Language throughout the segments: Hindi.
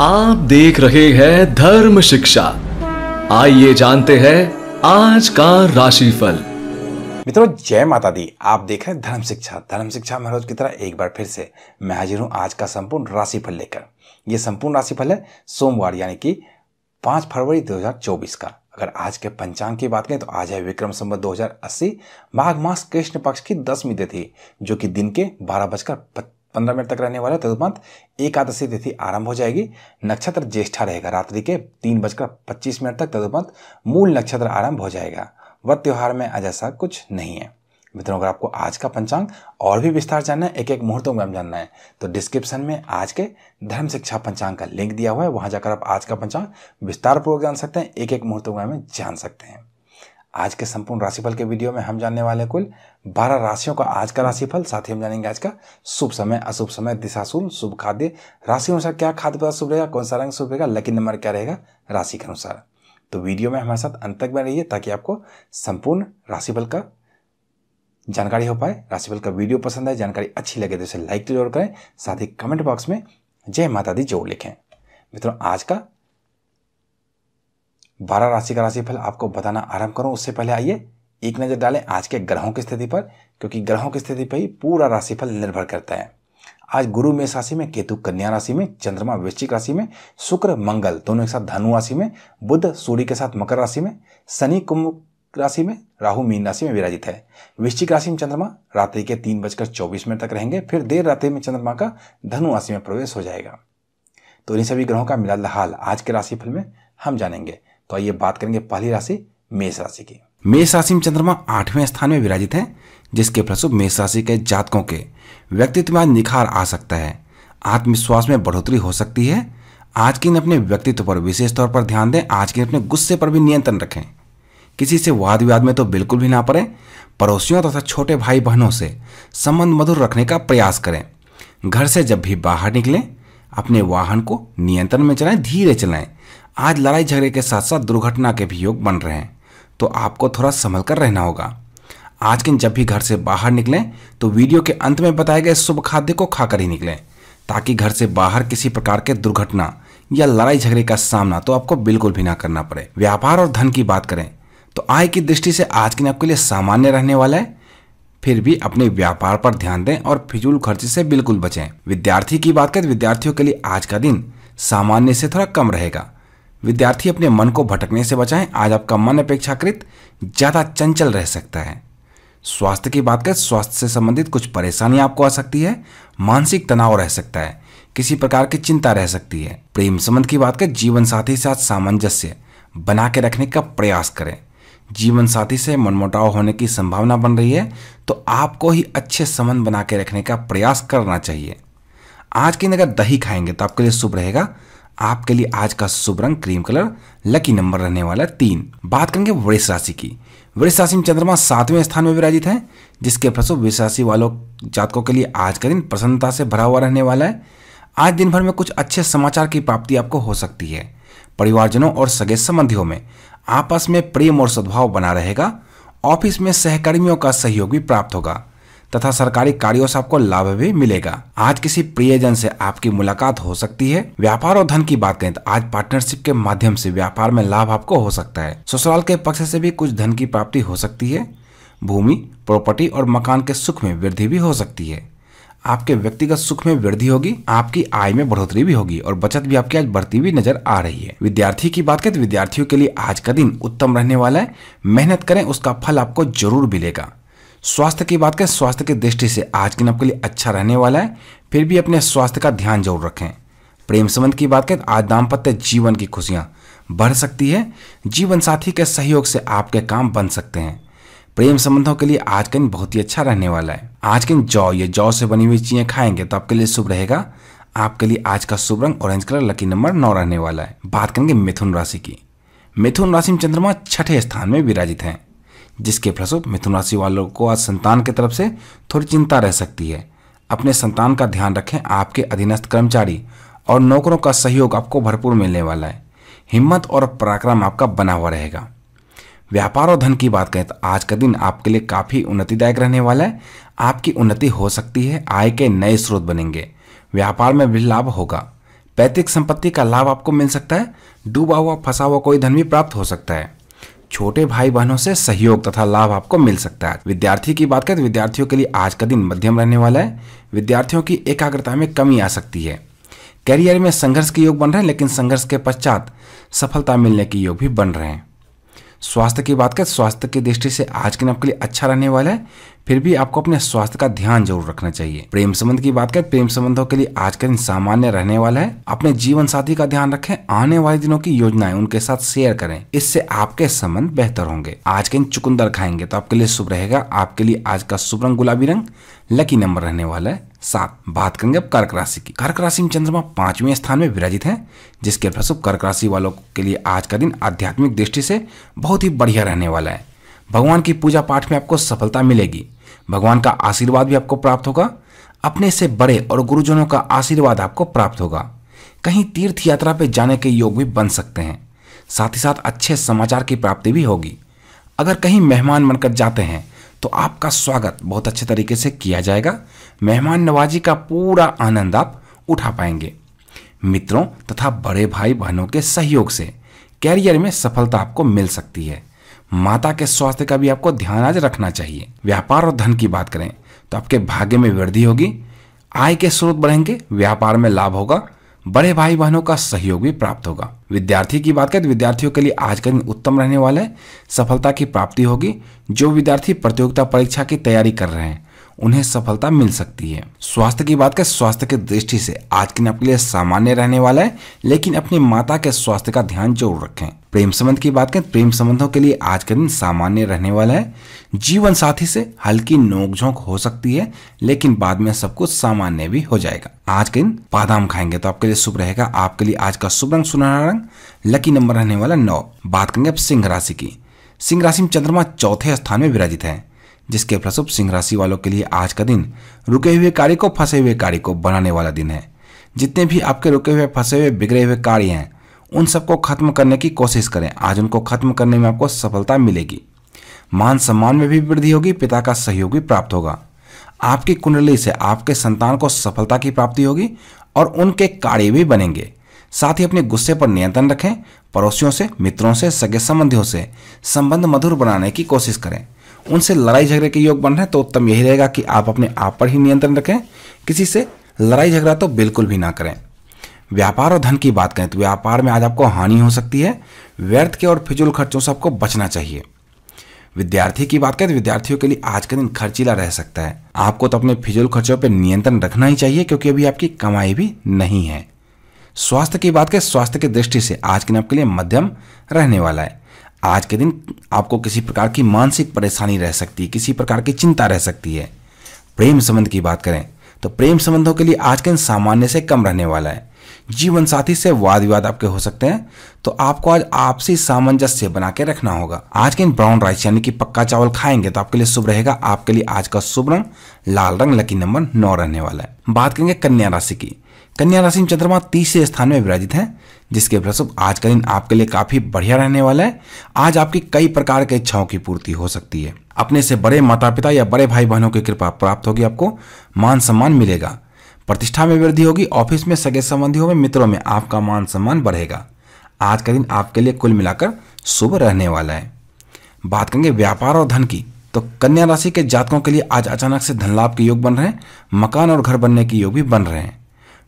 आप देख रहे हैं धर्म शिक्षा आइए जानते हैं आज का राशिफल मित्रों जय माता दी आप देख रहे हैं धर्म शिक्षा धर्म शिक्षा में रोज की तरह एक बार फिर से मैं हाजिर हूं आज का संपूर्ण राशिफल लेकर ये संपूर्ण राशिफल है सोमवार यानी कि 5 फरवरी 2024 का अगर आज के पंचांग की बात करें तो आज है विक्रम संबत 2080 माघ मास कृष्ण पक्ष की दसवीं तिथि जो कि दिन के बारह बजकर पंद्रह मिनट तक रहने वाला तदुपरांत एकादशी तिथि आरंभ हो जाएगी नक्षत्र ज्येष्ठा रहेगा रात्रि के तीन बजकर पच्चीस मिनट तक तदुपंत मूल नक्षत्र आरंभ हो जाएगा वह त्यौहार में आज ऐसा कुछ नहीं है मित्रों अगर आपको आज का पंचांग और भी विस्तार जानना है एक एक मुहूर्तों में जानना है तो डिस्क्रिप्शन में आज के धर्म शिक्षा पंचांग का लिंक दिया हुआ है वहाँ जाकर आप आज का पंचांग विस्तार पूर्वक जान सकते हैं एक एक मुहूर्तों में जान सकते हैं आज के संपूर्ण राशिफल के वीडियो में हम जानने वाले कुल 12 राशियों का आज का राशिफल साथ ही हम जानेंगे आज का शुभ समय अशुभ समय दिशाशूल शुभ खाद्य राशि अनुसार क्या खाद्य पदार्थ शुभ रहेगा कौन सा रंग शुभ रहेगा लकी नंबर क्या रहेगा राशि के अनुसार तो वीडियो में हमारे साथ अंत तक रही रहिए ताकि आपको संपूर्ण राशिफल का जानकारी हो पाए राशिफल का वीडियो पसंद आए जानकारी अच्छी लगे तो इसे लाइक जरूर करें साथ ही कमेंट बॉक्स में जय माता दी जरूर लिखें मित्रों आज का बारह राशि का राशिफल आपको बताना आरंभ करूं उससे पहले आइए एक नज़र डालें आज के ग्रहों की स्थिति पर क्योंकि ग्रहों की स्थिति पर ही पूरा राशिफल निर्भर करता है आज गुरु मेष राशि में केतु कन्या राशि में चंद्रमा वृश्चिक राशि में शुक्र मंगल दोनों के साथ धनु राशि में बुद्ध सूर्य के साथ मकर राशि में शनि कुंभ राशि में राहु मीन राशि में विराजित है वृश्चिक राशि में चंद्रमा रात्रि के तीन बजकर चौबीस मिनट तक रहेंगे फिर देर रात्रि में चंद्रमा का धनु राशि में प्रवेश हो जाएगा तो इन सभी ग्रहों का मिला हाल आज के राशिफल में हम जानेंगे तो आइए बात करेंगे पहली राशि मेष राशि की मेष राशि में चंद्रमा आठवें स्थान में विराजित है जिसके फलस्वरूप मेष राशि के जातकों के व्यक्तित्व में आज निखार आ सकता है आत्मविश्वास में बढ़ोतरी हो सकती है आज के दिन अपने व्यक्तित्व पर विशेष तौर पर ध्यान दें आज के दिन अपने गुस्से पर भी नियंत्रण रखें किसी से वाद विवाद में तो बिल्कुल भी ना पड़े पड़ोसियों तथा छोटे भाई बहनों से संबंध मधुर रखने का प्रयास करें घर से जब भी बाहर निकलें अपने वाहन को नियंत्रण में चलाएं धीरे चलाएं आज लड़ाई झगड़े के साथ साथ दुर्घटना के भी योग बन रहे हैं तो आपको थोड़ा संभल कर रहना होगा आज के दिन जब भी घर से बाहर निकलें तो वीडियो के अंत में बताए गए शुभ खाद्य को खाकर ही निकलें ताकि घर से बाहर किसी प्रकार के दुर्घटना या लड़ाई झगड़े का सामना तो आपको बिल्कुल भी ना करना पड़े व्यापार और धन की बात करें तो आय की दृष्टि से आज के दिन आपके लिए सामान्य रहने वाला है फिर भी अपने व्यापार पर ध्यान दें और फिजूल खर्च से बिल्कुल बचें विद्यार्थी की बात करें तो विद्यार्थियों के लिए आज का दिन सामान्य से थोड़ा कम रहेगा विद्यार्थी अपने मन को भटकने से बचाएं आज आपका मन अपेक्षाकृत ज़्यादा चंचल रह सकता है स्वास्थ्य की बात करें स्वास्थ्य से संबंधित कुछ परेशानी आपको आ सकती है मानसिक तनाव रह सकता है किसी प्रकार की चिंता रह सकती है प्रेम संबंध की बात करें जीवन साथी साथ सामंजस्य बना के रखने का प्रयास करें जीवन साथी से मनमुटाव होने की संभावना बन रही है तो आपको ही अच्छे संबंध बना के रखने का प्रयास करना चाहिए आज के दिन अगर दही खाएंगे तो आपके लिए शुभ रहेगा आपके लिए आज का शुभ रंग क्रीम कलर लकी नंबर रहने वाला तीन बात करेंगे वृष राशि की वृष राशि में चंद्रमा सातवें स्थान में विराजित है जिसके फलस्वरूप वृष राशि वालों जातकों के लिए आज का दिन प्रसन्नता से भरा हुआ रहने वाला है आज दिन भर में कुछ अच्छे समाचार की प्राप्ति आपको हो सकती है परिवारजनों और सगे संबंधियों में आपस में प्रेम और सद्भाव बना रहेगा ऑफिस में सहकर्मियों का सहयोग भी प्राप्त होगा तथा सरकारी कार्यो से आपको लाभ भी मिलेगा आज किसी प्रियजन से आपकी मुलाकात हो सकती है व्यापार और धन की बात करें तो आज पार्टनरशिप के माध्यम से व्यापार में लाभ आपको हो सकता है ससुराल के पक्ष से भी कुछ धन की प्राप्ति हो सकती है भूमि प्रॉपर्टी और मकान के सुख में वृद्धि भी हो सकती है आपके व्यक्तिगत सुख में वृद्धि होगी आपकी आय में बढ़ोतरी भी होगी और बचत भी आपकी आज बढ़ती हुई नजर आ रही है विद्यार्थी की बात करें तो विद्यार्थियों के लिए आज का दिन उत्तम रहने वाला है मेहनत करें उसका फल आपको जरूर मिलेगा स्वास्थ्य की बात करें स्वास्थ्य की दृष्टि से आज दिन आपके लिए अच्छा रहने वाला है फिर भी अपने स्वास्थ्य का ध्यान जरूर रखें प्रेम संबंध की बात करें आज दाम्पत्य जीवन की खुशियां बढ़ सकती है जीवन साथी के सहयोग से आपके काम बन सकते हैं प्रेम संबंधों के लिए आज का दिन बहुत ही अच्छा रहने वाला है आज के दिन जौ या जौ से बनी हुई चीजें खाएंगे तो आपके लिए शुभ रहेगा आपके लिए आज का शुभ रंग ऑरेंज कलर लकी नंबर नौ रहने वाला है बात करेंगे मिथुन राशि की मिथुन राशि में चंद्रमा छठे स्थान में विराजित हैं जिसके फलस्वरूप मिथुन राशि वालों को आज संतान की तरफ से थोड़ी चिंता रह सकती है अपने संतान का ध्यान रखें आपके अधीनस्थ कर्मचारी और नौकरों का सहयोग आपको भरपूर मिलने वाला है हिम्मत और पराक्रम आपका बना हुआ रहेगा व्यापार और धन की बात करें तो आज का दिन आपके लिए काफ़ी उन्नतिदायक रहने वाला है आपकी उन्नति हो सकती है आय के नए स्रोत बनेंगे व्यापार में भी लाभ होगा पैतृक संपत्ति का लाभ आपको मिल सकता है डूबा हुआ फंसा हुआ कोई धन भी प्राप्त हो सकता है छोटे भाई बहनों से सहयोग तथा लाभ आपको मिल सकता है विद्यार्थी की बात करें विद्यार्थियों के लिए आज का दिन मध्यम रहने वाला है विद्यार्थियों की एकाग्रता में कमी आ सकती है करियर में संघर्ष के योग बन रहे हैं लेकिन संघर्ष के पश्चात सफलता मिलने के योग भी बन रहे हैं स्वास्थ्य की बात करें स्वास्थ्य की दृष्टि से आज के दिन आपके लिए अच्छा रहने वाला है फिर भी आपको अपने स्वास्थ्य का ध्यान जरूर रखना चाहिए प्रेम संबंध की बात करें प्रेम संबंधों के लिए आज का दिन सामान्य रहने वाला है अपने जीवन साथी का ध्यान रखें आने वाले दिनों की योजनाएं उनके साथ शेयर करें इससे आपके संबंध बेहतर होंगे आज के दिन चुकंदर खाएंगे तो आपके लिए शुभ रहेगा आपके लिए आज का शुभ रंग गुलाबी रंग लकी नंबर रहने वाला है सात बात करेंगे अब कर्क राशि की कर्क राशि में चंद्रमा पांचवें स्थान में विराजित है जिसके फलस्वरूप कर्क राशि वालों के लिए आज का दिन आध्यात्मिक दृष्टि से बहुत ही बढ़िया रहने वाला है भगवान की पूजा पाठ में आपको सफलता मिलेगी भगवान का आशीर्वाद भी आपको प्राप्त होगा अपने से बड़े और गुरुजनों का आशीर्वाद आपको प्राप्त होगा कहीं तीर्थ यात्रा पर जाने के योग भी बन सकते हैं साथ ही साथ अच्छे समाचार की प्राप्ति भी होगी अगर कहीं मेहमान बनकर जाते हैं तो आपका स्वागत बहुत अच्छे तरीके से किया जाएगा मेहमान नवाजी का पूरा आनंद आप उठा पाएंगे मित्रों तथा बड़े भाई बहनों के सहयोग से कैरियर में सफलता आपको मिल सकती है माता के स्वास्थ्य का भी आपको ध्यान आज रखना चाहिए व्यापार और धन की बात करें तो आपके भाग्य में वृद्धि होगी आय के स्रोत बढ़ेंगे व्यापार में लाभ होगा बड़े भाई बहनों का सहयोग भी प्राप्त होगा विद्यार्थी की बात करें तो विद्यार्थियों के लिए आज का दिन उत्तम रहने वाला है सफलता की प्राप्ति होगी जो विद्यार्थी प्रतियोगिता परीक्षा की तैयारी कर रहे हैं उन्हें सफलता मिल सकती है स्वास्थ्य की बात करें स्वास्थ्य के दृष्टि से आज के दिन आपके लिए सामान्य रहने वाला है लेकिन अपनी माता के स्वास्थ्य का ध्यान जरूर रखें प्रेम संबंध की बात करें प्रेम संबंधों के लिए आज का दिन सामान्य रहने वाला है जीवन साथी से हल्की नोकझोंक हो सकती है लेकिन बाद में सब कुछ सामान्य भी हो जाएगा आज के दिन बादाम खाएंगे तो आपके लिए शुभ रहेगा आपके लिए आज का शुभ रंग सुनहरा रंग लकी नंबर रहने वाला नौ बात करेंगे अब सिंह राशि की सिंह राशि में चंद्रमा चौथे स्थान में विराजित है जिसके प्रसुप सिंह राशि वालों के लिए आज का दिन रुके हुए कार्य को फंसे हुए कार्य को बनाने वाला दिन है जितने भी आपके रुके हुए फंसे हुए बिगड़े हुए कार्य हैं उन सबको खत्म करने की कोशिश करें आज उनको खत्म करने में आपको सफलता मिलेगी मान सम्मान में भी वृद्धि होगी पिता का सहयोग भी प्राप्त होगा आपकी कुंडली से आपके संतान को सफलता की प्राप्ति होगी और उनके कार्य भी बनेंगे साथ ही अपने गुस्से पर नियंत्रण रखें पड़ोसियों से मित्रों से सगे संबंधियों से संबंध मधुर बनाने की कोशिश करें उनसे लड़ाई झगड़े के योग बन रहे हैं तो उत्तम यही रहेगा कि आप अपने आप पर ही नियंत्रण रखें किसी से लड़ाई झगड़ा तो बिल्कुल भी ना करें व्यापार और धन की बात करें तो व्यापार में आज आपको हानि हो सकती है व्यर्थ के और फिजूल खर्चों से आपको बचना चाहिए विद्यार्थी की बात करें तो विद्यार्थियों के लिए आज का दिन खर्चीला रह सकता है आपको तो अपने फिजूल खर्चों पर नियंत्रण रखना ही चाहिए क्योंकि अभी आपकी कमाई भी नहीं है स्वास्थ्य की बात करें स्वास्थ्य की दृष्टि से आज के दिन आपके लिए मध्यम रहने वाला है आज के दिन आपको किसी प्रकार की मानसिक परेशानी रह सकती है किसी प्रकार की चिंता रह सकती है प्रेम संबंध की बात करें तो प्रेम संबंधों के लिए आज के दिन सामान्य से कम रहने वाला है जीवन साथी से वाद विवाद आपके हो सकते हैं तो आपको आज आपसी सामंजस्य बना के रखना होगा आज के दिन ब्राउन राइस यानी कि पक्का चावल खाएंगे तो आपके लिए शुभ रहेगा आपके लिए आज का शुभ रंग लाल रंग लकी नंबर नौ रहने वाला है बात करेंगे कन्या राशि की कन्या राशि में चंद्रमा तीसरे स्थान में विराजित हैं जिसके फलस्वरूप आज का दिन आपके लिए काफी बढ़िया रहने वाला है आज आपकी कई प्रकार के इच्छाओं की पूर्ति हो सकती है अपने से बड़े माता पिता या बड़े भाई बहनों की कृपा प्राप्त होगी आपको मान सम्मान मिलेगा प्रतिष्ठा में वृद्धि होगी ऑफिस में सगे संबंधियों में मित्रों में आपका मान सम्मान बढ़ेगा आज का दिन आपके लिए कुल मिलाकर शुभ रहने वाला है बात करेंगे व्यापार और धन की तो कन्या राशि के जातकों के लिए आज अचानक से धन लाभ के योग बन रहे हैं मकान और घर बनने के योग भी बन रहे हैं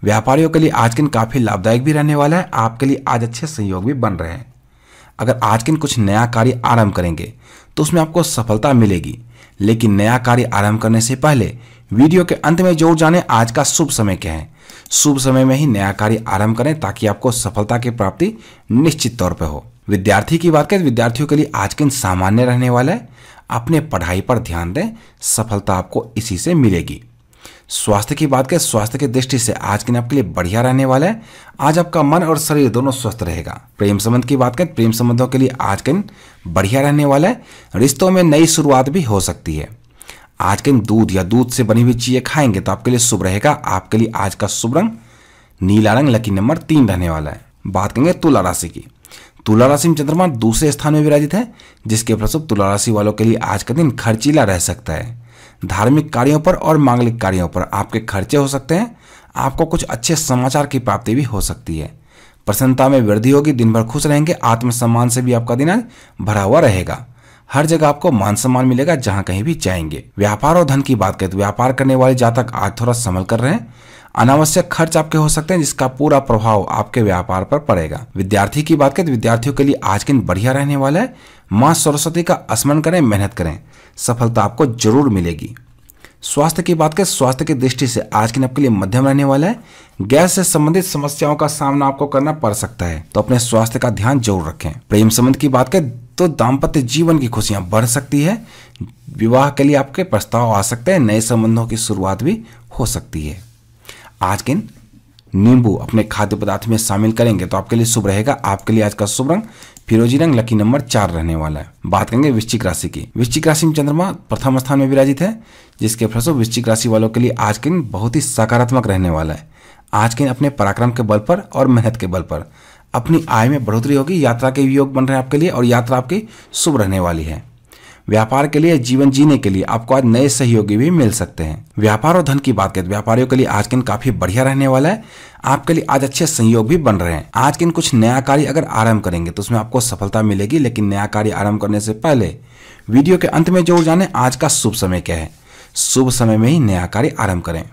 व्यापारियों के लिए आज दिन काफ़ी लाभदायक भी रहने वाला है आपके लिए आज अच्छे सहयोग भी बन रहे हैं अगर आज दिन कुछ नया कार्य आरंभ करेंगे तो उसमें आपको सफलता मिलेगी लेकिन नया कार्य आरंभ करने से पहले वीडियो के अंत में जोर जाने आज का शुभ समय क्या है शुभ समय में ही नया कार्य आरंभ करें ताकि आपको सफलता की प्राप्ति निश्चित तौर पर हो विद्यार्थी की बात करें विद्यार्थियों के लिए आज के दिन सामान्य रहने वाला है अपने पढ़ाई पर ध्यान दें सफलता आपको इसी से मिलेगी स्वास्थ्य की बात करें स्वास्थ्य की दृष्टि से आज के दिन आपके लिए बढ़िया रहने वाला है आज आपका मन और शरीर दोनों स्वस्थ रहेगा प्रेम संबंध की बात करें प्रेम संबंधों के लिए आज के दिन बढ़िया रहने वाला है रिश्तों में नई शुरुआत भी हो सकती है आज के दिन दूध या दूध से बनी हुई चीजें खाएंगे तो आपके लिए शुभ रहेगा आपके लिए आज का शुभ रंग नीला रंग लकी नंबर तीन रहने वाला है बात करेंगे तुला राशि की तुला राशि में चंद्रमा दूसरे स्थान में विराजित है जिसके प्रसुप तुला राशि वालों के लिए आज का दिन खर्चीला रह सकता है धार्मिक कार्यों पर और मांगलिक कार्यों पर आपके खर्चे हो सकते हैं आपको कुछ अच्छे समाचार की प्राप्ति भी हो सकती है प्रसन्नता में वृद्धि होगी दिन भर खुश रहेंगे आत्मसम्मान से भी आपका दिन आज भरा हुआ रहेगा हर जगह आपको मान सम्मान मिलेगा जहां कहीं भी जाएंगे व्यापार और धन की बात करें तो व्यापार करने वाले जातक आज थोड़ा संभल कर रहे हैं अनावश्यक खर्च आपके हो सकते हैं जिसका पूरा प्रभाव आपके व्यापार पर पड़ेगा विद्यार्थी की बात करें तो विद्यार्थियों के लिए आज के दिन बढ़िया रहने वाला है माँ सरस्वती का स्मरण करें मेहनत करें सफलता आपको जरूर मिलेगी स्वास्थ्य की बात करें स्वास्थ्य की दृष्टि से आज के दिन आपके लिए मध्यम रहने वाला है गैस से संबंधित समस्याओं का सामना आपको करना पड़ सकता है तो अपने स्वास्थ्य का ध्यान जरूर रखें प्रेम संबंध की बात करें तो दाम्पत्य जीवन की खुशियां बढ़ सकती है विवाह के लिए आपके प्रस्ताव आ सकते हैं नए संबंधों की शुरुआत भी हो सकती है आज के नींबू अपने खाद्य पदार्थ में शामिल करेंगे तो आपके लिए शुभ रहेगा आपके लिए आज का शुभ रंग फिरोजी रंग लकी नंबर चार रहने वाला है बात करेंगे वृश्चिक राशि की वृश्चिक राशि में चंद्रमा प्रथम स्थान में विराजित है जिसके फलस्व वृश्चिक राशि वालों के लिए आज के दिन बहुत ही सकारात्मक रहने वाला है आज के दिन अपने पराक्रम के बल पर और मेहनत के बल पर अपनी आय में बढ़ोतरी होगी यात्रा के योग बन रहे हैं आपके लिए और यात्रा आपकी शुभ रहने वाली है व्यापार के लिए जीवन जीने के लिए आपको आज नए सहयोगी भी मिल सकते हैं व्यापार और धन की बात करें तो व्यापारियों के लिए आज के दिन काफी बढ़िया रहने वाला है आपके लिए आज अच्छे संयोग भी बन रहे हैं आज के दिन कुछ नया कार्य अगर आरंभ करेंगे तो उसमें आपको सफलता मिलेगी लेकिन नया कार्य आरंभ करने से पहले वीडियो के अंत में जरूर जाने आज का शुभ समय क्या है शुभ समय में ही नया कार्य आरंभ करें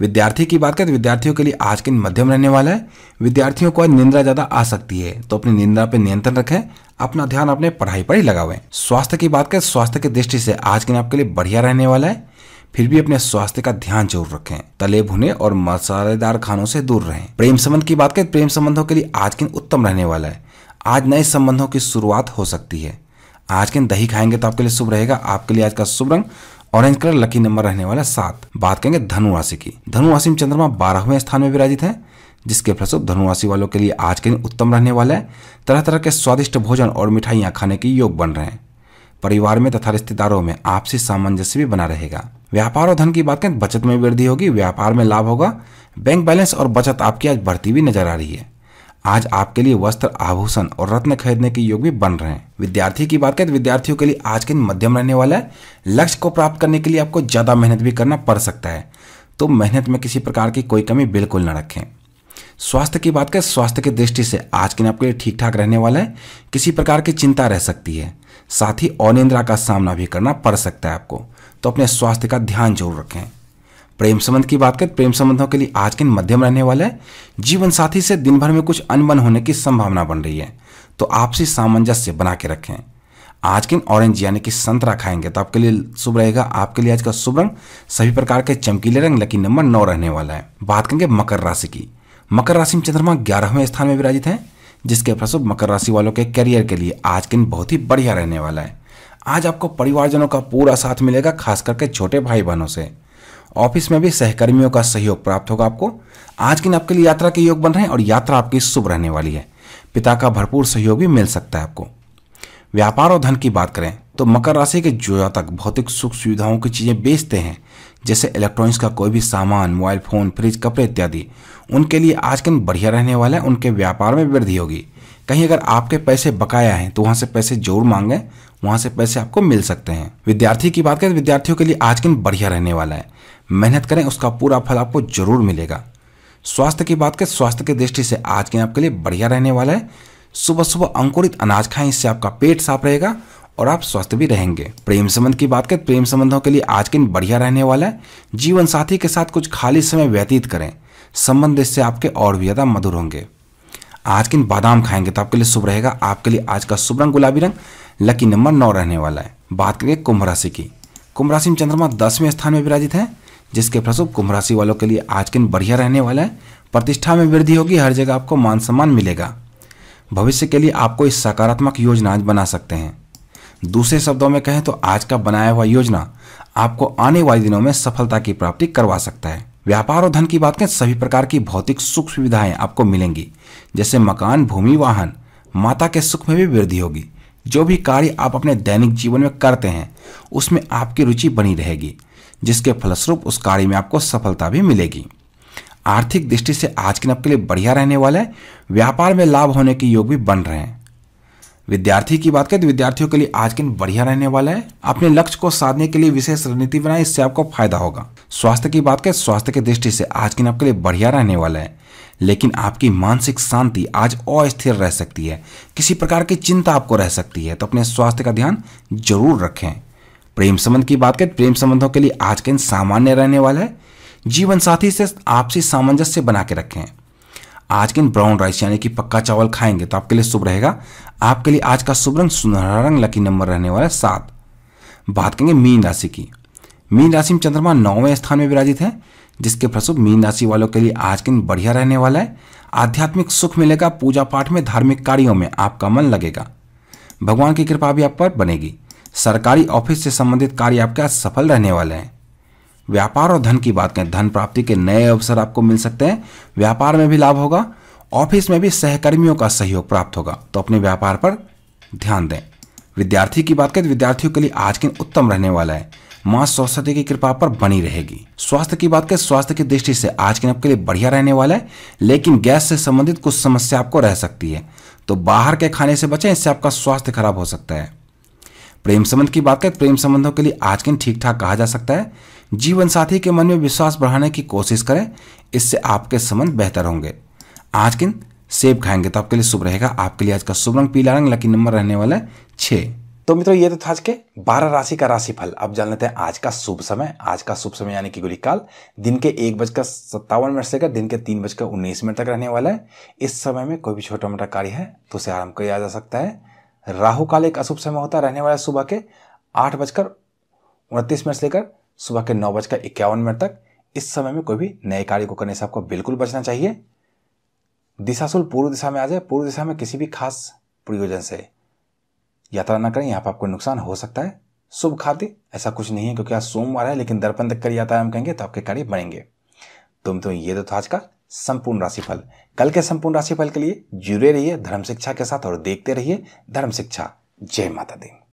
विद्यार्थी की बात करें तो विद्यार्थियों के लिए आज के दिन मध्यम रहने वाला है विद्यार्थियों को आज निंद्रा ज़्यादा आ सकती है तो अपनी निंद्रा पर नियंत्रण रखें अपना ध्यान अपने पढ़ाई पर ही लगावे स्वास्थ्य की बात करें स्वास्थ्य की दृष्टि से आज के दिन आपके लिए बढ़िया रहने वाला है फिर भी अपने स्वास्थ्य का ध्यान जरूर रखें तले भुने और मसालेदार खानों से दूर रहें प्रेम संबंध की बात करें प्रेम संबंधों के लिए आज के दिन उत्तम रहने वाला है आज नए संबंधों की शुरुआत हो सकती है आज के दिन दही खाएंगे तो आपके लिए शुभ रहेगा आपके लिए आज का शुभ रंग ऑरेंज कलर लकी नंबर रहने वाला सात बात करेंगे धनु राशि की धनु राशि में चंद्रमा बारहवें स्थान में विराजित है जिसके फलस्वरूप धनुराशि वालों के लिए आज के दिन उत्तम रहने वाला है तरह तरह के स्वादिष्ट भोजन और मिठाइयाँ खाने के योग बन रहे हैं परिवार में तथा रिश्तेदारों में आपसी सामंजस्य भी बना रहेगा व्यापार और धन की बात करें तो बचत में वृद्धि होगी व्यापार में लाभ होगा बैंक बैलेंस और बचत आपकी आज बढ़ती हुई नजर आ रही है आज आपके लिए वस्त्र आभूषण और रत्न खरीदने के योग भी बन रहे हैं विद्यार्थी की बात करें तो विद्यार्थियों के लिए आज के दिन मध्यम रहने वाला है लक्ष्य को प्राप्त करने के लिए आपको ज्यादा मेहनत भी करना पड़ सकता है तो मेहनत में किसी प्रकार की कोई कमी बिल्कुल न रखें स्वास्थ्य की बात करें स्वास्थ्य की दृष्टि से आज के दिन आपके लिए ठीक ठाक रहने वाला है किसी प्रकार की चिंता रह सकती है साथ ही अनिंद्रा का सामना भी करना पड़ सकता है आपको तो अपने स्वास्थ्य का ध्यान जरूर रखें प्रेम संबंध की बात करें प्रेम संबंधों के लिए आज के दिन मध्यम रहने वाला है जीवन साथी से दिन भर में कुछ अनबन होने की संभावना बन रही है तो आपसी सामंजस्य बना के रखें आज के दिन ऑरेंज यानी कि संतरा खाएंगे तो आपके लिए शुभ रहेगा आपके लिए आज का शुभ रंग सभी प्रकार के चमकीले रंग लकी नंबर नौ रहने वाला है बात करेंगे मकर राशि की मकर राशि में चंद्रमा ग्यारहवें स्थान में विराजित हैं जिसके फलस्वरूप मकर राशि वालों के करियर के लिए आज के दिन बहुत ही बढ़िया रहने वाला है आज आपको परिवारजनों का पूरा साथ मिलेगा खास करके छोटे भाई बहनों से ऑफिस में भी सहकर्मियों का सहयोग प्राप्त होगा आपको आज के दिन आपके लिए यात्रा के योग बन रहे हैं और यात्रा आपकी शुभ रहने वाली है पिता का भरपूर सहयोग भी मिल सकता है आपको व्यापार और धन की बात करें तो मकर राशि के तक भौतिक सुख सुविधाओं की चीज़ें बेचते हैं जैसे इलेक्ट्रॉनिक्स का कोई भी सामान मोबाइल फ़ोन फ्रिज कपड़े इत्यादि उनके लिए आज दिन बढ़िया रहने वाला है उनके व्यापार में वृद्धि होगी कहीं अगर आपके पैसे बकाया हैं तो वहाँ से पैसे जरूर मांगें वहाँ से पैसे आपको मिल सकते हैं विद्यार्थी की बात करें विद्यार्थियों के लिए आज का दिन बढ़िया रहने वाला है मेहनत करें उसका पूरा फल आपको जरूर मिलेगा स्वास्थ्य की बात करें स्वास्थ्य की दृष्टि से आज के आपके लिए बढ़िया रहने वाला है सुबह सुबह अंकुरित अनाज खाएं इससे आपका पेट साफ रहेगा और आप स्वस्थ भी रहेंगे प्रेम संबंध की बात करें प्रेम संबंधों के लिए आज के दिन बढ़िया रहने वाला है जीवन साथी के साथ कुछ खाली समय व्यतीत करें संबंध इससे आपके और भी ज़्यादा मधुर होंगे आज के दिन बादाम खाएंगे तो आपके लिए शुभ रहेगा आपके लिए आज का शुभ रंग गुलाबी रंग लकी नंबर नौ रहने वाला है बात करिए कुंभ राशि की कुंभ राशि में चंद्रमा दसवें स्थान में विराजित है जिसके फलस्वरूप कुंभ राशि वालों के लिए आज के दिन बढ़िया रहने वाला है प्रतिष्ठा में वृद्धि होगी हर जगह आपको मान सम्मान मिलेगा भविष्य के लिए आप कोई सकारात्मक योजना बना सकते हैं दूसरे शब्दों में कहें तो आज का बनाया हुआ योजना आपको आने वाले दिनों में सफलता की प्राप्ति करवा सकता है व्यापार और धन की बात करें सभी प्रकार की भौतिक सुख सुविधाएं आपको मिलेंगी जैसे मकान भूमि वाहन माता के सुख में भी वृद्धि होगी जो भी कार्य आप अपने दैनिक जीवन में करते हैं उसमें आपकी रुचि बनी रहेगी जिसके फलस्वरूप उस कार्य में आपको सफलता भी मिलेगी आर्थिक दृष्टि से आज के दिन आपके लिए बढ़िया रहने वाला है व्यापार में लाभ होने के योग भी बन रहे हैं विद्यार्थी की बात करें तो विद्यार्थियों के लिए आज के दिन बढ़िया रहने वाला है अपने लक्ष्य को साधने के लिए विशेष रणनीति बनाए इससे आपको फायदा होगा स्वास्थ्य की बात करें स्वास्थ्य की दृष्टि से आज के दिन आपके लिए बढ़िया रहने वाला है लेकिन आपकी मानसिक शांति आज अस्थिर रह सकती है किसी प्रकार की चिंता आपको रह सकती है तो अपने स्वास्थ्य का ध्यान जरूर रखें प्रेम संबंध की बात करें प्रेम संबंधों के लिए आज के दिन सामान्य रहने वाला है जीवन साथी से आपसी सामंजस्य बना के रखें आज के दिन ब्राउन राइस यानी कि पक्का चावल खाएंगे तो आपके लिए शुभ रहेगा आपके लिए आज का शुभ रंग सुनहरा रंग लकी नंबर रहने वाला है सात बात करेंगे मीन राशि की मीन राशि में चंद्रमा नौवें स्थान में विराजित है जिसके फलस्वरूप मीन राशि वालों के लिए आज के दिन बढ़िया रहने वाला है आध्यात्मिक सुख मिलेगा पूजा पाठ में धार्मिक कार्यों में आपका मन लगेगा भगवान की कृपा भी आप पर बनेगी सरकारी ऑफिस से संबंधित कार्य आपके आज सफल रहने वाले हैं व्यापार और धन की बात करें धन प्राप्ति के नए अवसर आपको मिल सकते हैं व्यापार में भी लाभ होगा ऑफिस में भी सहकर्मियों का सहयोग प्राप्त होगा तो अपने व्यापार पर ध्यान दें विद्यार्थी की बात करें तो विद्यार्थियों के लिए आज के दिन उत्तम रहने वाला है माँ सरस्वती की कृपा पर बनी रहेगी स्वास्थ्य की बात करें स्वास्थ्य की दृष्टि से आज के दिन आपके लिए बढ़िया रहने वाला है लेकिन गैस से संबंधित कुछ समस्या आपको रह सकती है तो बाहर के खाने से बचें इससे आपका स्वास्थ्य खराब हो सकता है प्रेम संबंध की बात करें प्रेम संबंधों के लिए आज के दिन ठीक ठाक कहा जा सकता है जीवन साथी के मन में विश्वास बढ़ाने की कोशिश करें इससे आपके संबंध बेहतर होंगे आज किन सेब खाएंगे तो आपके लिए शुभ रहेगा आपके लिए आज का शुभ रंग पीला रंग लकी नंबर रहने वाला है छे तो मित्रों ये तो था आज के बारह राशि का राशि फल अब जान लेते हैं आज का शुभ समय आज का शुभ समय यानी कि काल दिन के एक बजकर सत्तावन मिनट से लेकर दिन के तीन बजकर उन्नीस मिनट तक रहने वाला है इस समय में कोई भी छोटा मोटा कार्य है तो उसे आराम किया जा सकता है राहु काल एक अशुभ समय होता है रहने वाला सुबह के आठ बजकर उनतीस मिनट से लेकर सुबह के नौ बजकर इक्यावन मिनट तक इस समय में कोई भी नए कार्य को करने से आपको बिल्कुल बचना चाहिए दिशाशुल पूर्व दिशा में आ जाए पूर्व दिशा में किसी भी खास प्रयोजन से यात्रा ना करें यहाँ पर आपको नुकसान हो सकता है शुभ खाद्य ऐसा कुछ नहीं है क्योंकि आज सोमवार है लेकिन दर्पण तक कर यात्रा हम कहेंगे तो आपके कार्य बनेंगे तुम तो ये तो था आज का संपूर्ण राशिफल कल के संपूर्ण राशिफल के लिए जुड़े रहिए धर्म शिक्षा के साथ और देखते रहिए धर्म शिक्षा जय माता दी